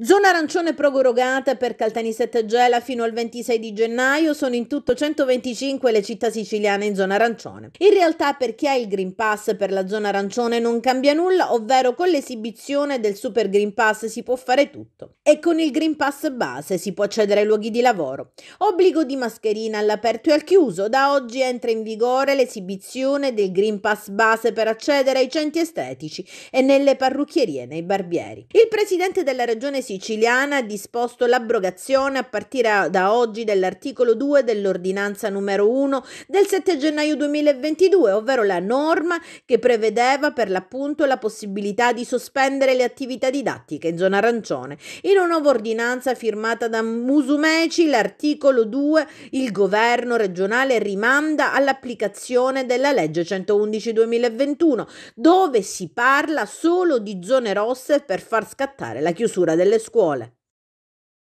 Zona arancione prorogata per Caltanissetta Gela fino al 26 di gennaio sono in tutto 125 le città siciliane in zona arancione. In realtà per chi ha il Green Pass per la zona arancione non cambia nulla, ovvero con l'esibizione del Super Green Pass si può fare tutto. E con il Green Pass base si può accedere ai luoghi di lavoro. Obbligo di mascherina all'aperto e al chiuso. Da oggi entra in vigore l'esibizione del Green Pass base per accedere ai centri estetici e nelle parrucchierie, nei barbieri. Il presidente della regione siciliana ha disposto l'abrogazione a partire da oggi dell'articolo 2 dell'ordinanza numero 1 del 7 gennaio 2022, ovvero la norma che prevedeva per l'appunto la possibilità di sospendere le attività didattiche in zona arancione. In una nuova ordinanza firmata da Musumeci, l'articolo 2, il governo regionale rimanda all'applicazione della legge 111-2021, dove si parla solo di zone rosse per far scattare la chiusura delle escola.